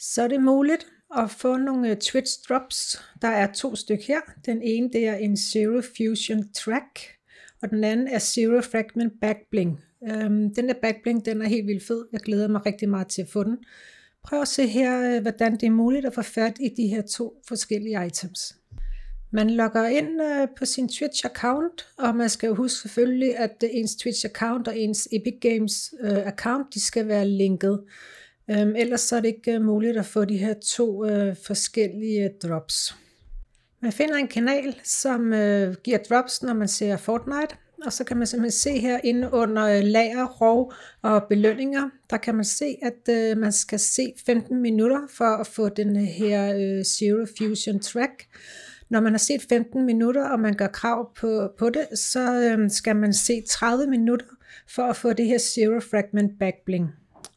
så er det muligt at få nogle Twitch drops. Der er to stykker her. Den ene det er en Zero Fusion Track, og den anden er Zero Fragment Backbling. Øhm, den der backbling, den er helt vildt fed. Jeg glæder mig rigtig meget til at få den. Prøv at se her, øh, hvordan det er muligt at få fat i de her to forskellige items. Man logger ind øh, på sin Twitch-account, og man skal huske selvfølgelig, at øh, ens Twitch-account og ens Epic Games-account, account, de skal være linket. Øhm, ellers så er det ikke øh, muligt at få de her to øh, forskellige øh, drops. Man finder en kanal, som øh, giver drops, når man ser Fortnite, og så kan man simpelthen se her inde under øh, lager, rov og belønninger, der kan man se, at øh, man skal se 15 minutter for at få den her øh, Zero Fusion Track. Når man har set 15 minutter, og man gør krav på, på det, så øh, skal man se 30 minutter for at få det her Zero Fragment Backbling.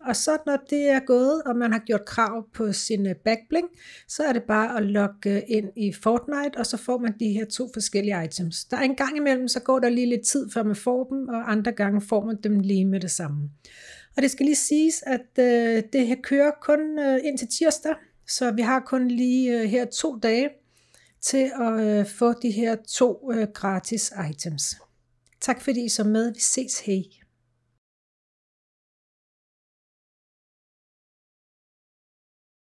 Og så når det er gået, og man har gjort krav på sin øh, backbling, så er det bare at logge øh, ind i Fortnite, og så får man de her to forskellige items. Der er en gang imellem, så går der lige lidt tid, før man får dem, og andre gange får man dem lige med det samme. Og det skal lige siges, at øh, det her kører kun øh, indtil tirsdag, så vi har kun lige øh, her to dage til at øh, få de her to øh, gratis items. Tak fordi I så med. Vi ses. Hej.